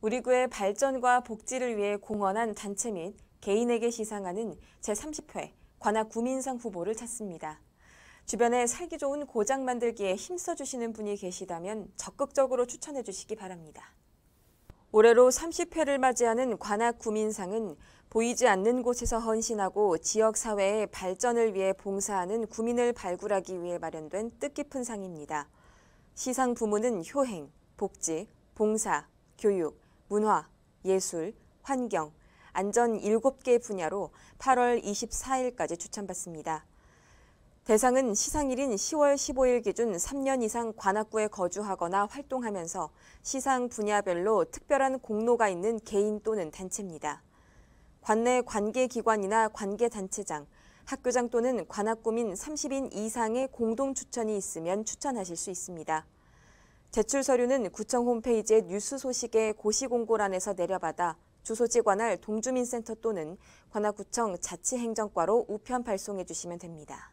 우리 구의 발전과 복지를 위해 공헌한 단체 및 개인에게 시상하는 제30회 관악 구민상 후보를 찾습니다. 주변에 살기 좋은 고장 만들기에 힘써주시는 분이 계시다면 적극적으로 추천해 주시기 바랍니다. 올해로 30회를 맞이하는 관악 구민상은 보이지 않는 곳에서 헌신하고 지역 사회의 발전을 위해 봉사하는 구민을 발굴하기 위해 마련된 뜻깊은 상입니다. 시상 부문은 효행, 복지, 봉사, 교육, 문화, 예술, 환경, 안전 7개 분야로 8월 24일까지 추천받습니다. 대상은 시상일인 10월 15일 기준 3년 이상 관악구에 거주하거나 활동하면서 시상 분야별로 특별한 공로가 있는 개인 또는 단체입니다. 관내 관계기관이나 관계단체장, 학교장 또는 관악구민 30인 이상의 공동 추천이 있으면 추천하실 수 있습니다. 제출 서류는 구청 홈페이지의 뉴스 소식의 고시공고란에서 내려받아 주소지 관할 동주민센터 또는 관악구청 자치행정과로 우편 발송해 주시면 됩니다.